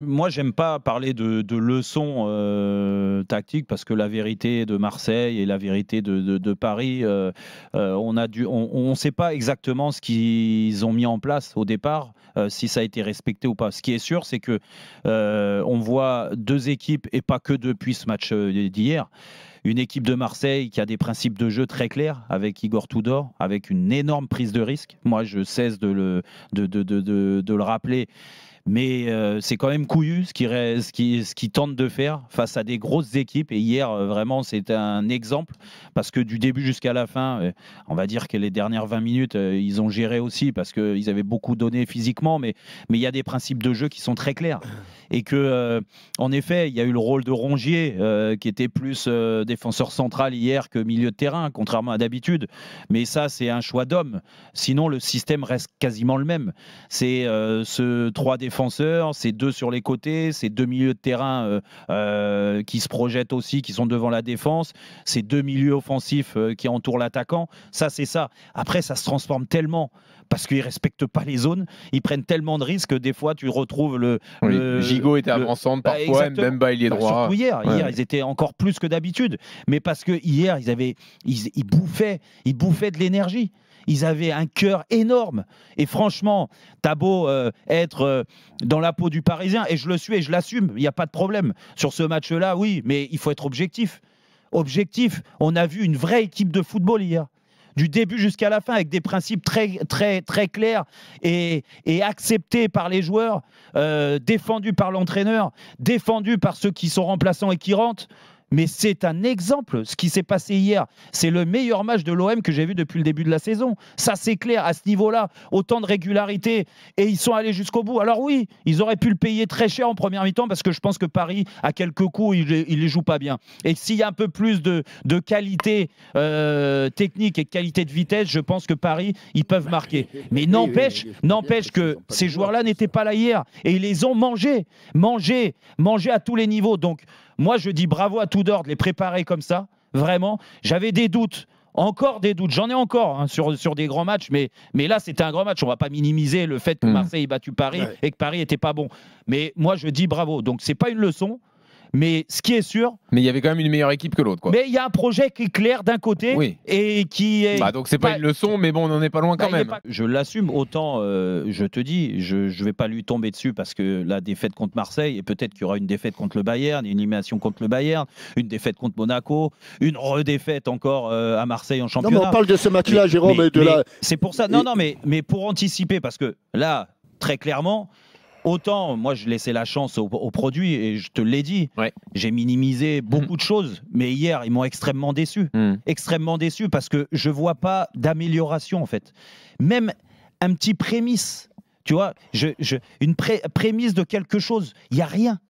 Moi, j'aime pas parler de, leçons euh, tactiques parce que la vérité de Marseille et la vérité de, Paris, euh, euh, on a on ne sait pas exactement ce qu'ils ont mis en place au départ, si ça a été respecté ou pas. Ce qui est sûr, c'est que on voit deux équipes et pas que depuis ce match d'hier une équipe de Marseille qui a des principes de jeu très clairs avec Igor Tudor, avec une énorme prise de risque. Moi, je cesse de le, de, de, de, de le rappeler mais euh, c'est quand même couillu ce qu'ils qui, ce qui tentent de faire face à des grosses équipes. Et hier, euh, vraiment, c'est un exemple parce que du début jusqu'à la fin, euh, on va dire que les dernières 20 minutes, ils ont géré aussi parce qu'ils avaient beaucoup donné physiquement, mais il y a des principes de jeu qui sont très clairs. Et que, en effet, il y a eu le rôle de Rongier qui était plus défenseur central hier que milieu de terrain, contrairement à d'habitude. Mais ça, c'est un choix d'homme. Sinon, le système reste quasiment le même. C'est ce 3 défenseurs ces c'est deux sur les côtés, c'est deux milieux de terrain euh, euh, qui se projettent aussi, qui sont devant la défense, c'est deux milieux offensifs euh, qui entourent l'attaquant. Ça, c'est ça. Après, ça se transforme tellement parce qu'ils respectent pas les zones, ils prennent tellement de risques des fois tu retrouves le, le Gigot était avançant bah, parfois, même il est droit. hier, hier ils étaient encore plus que d'habitude, mais parce que hier ils avaient ils bouffaient, ils bouffaient de l'énergie ils avaient un cœur énorme. Et franchement, t'as beau euh, être euh, dans la peau du Parisien, et je le suis et je l'assume, il n'y a pas de problème. Sur ce match-là, oui, mais il faut être objectif. Objectif, on a vu une vraie équipe de football hier du début jusqu'à la fin avec des principes très très très clairs et, acceptés par les joueurs, euh, défendus par l'entraîneur, défendus par ceux qui sont remplaçants et qui rentrent. Mais c'est un exemple. Ce qui s'est passé hier, c'est le meilleur match de l'OM que j'ai vu depuis le début de la saison. Ça, c'est clair. À ce niveau-là, autant de régularité. Et ils sont allés jusqu'au bout. Alors oui, ils auraient pu le payer très cher en première mi-temps parce que je pense que Paris, à quelques coups, il, il les joue pas bien. Et s'il y a un peu plus de, qualité euh, technique et de qualité de vitesse, je pense que Paris, ils peuvent marquer. Mais n'empêche, n'empêche que ces joueurs-là n'étaient pas là hier. Et ils les ont mangés. Mangés. Mangés à tous les niveaux. Donc, moi, je dis bravo à Tudor de les préparer comme ça. Vraiment, j'avais des doutes encore des doutes. J'en ai encore hein, sur, sur des grands matchs, mais, mais là, c'était un grand match. On ne va pas minimiser le fait que mmh. Marseille ait battu Paris et que Paris n'était pas bon. Mais moi, je dis bravo. Donc, c'est pas une leçon. Mais ce qui est sûr. Mais il y avait quand même une meilleure équipe que l'autre. Mais il y a un projet qui est clair d'un côté oui. et qui est. Bah donc c'est pas, pas, bah, une leçon, mais bon, on n'en est pas loin bah, quand même. Je l'assume autant. Euh, je te dis, je ne vais pas lui tomber dessus parce que la défaite contre Marseille et peut-être qu'il y aura une défaite contre le Bayern, une élimination contre le Bayern, une défaite contre Monaco, une redéfaite encore euh, à Marseille en championnat. Non, mais on parle de ce match-là, Jérôme. Mais, de la... C'est pour ça. Non, non, mais mais pour anticiper parce que là, très clairement autant moi je laissais la chance au, produit et je te l'ai dit, j'ai minimisé beaucoup mm. de choses, mais hier ils m'ont extrêmement déçu, mm. extrêmement déçu parce que je vois pas d'amélioration en fait. Même un petit prémisse, tu vois, je, une prémisse de quelque chose, il y a rien.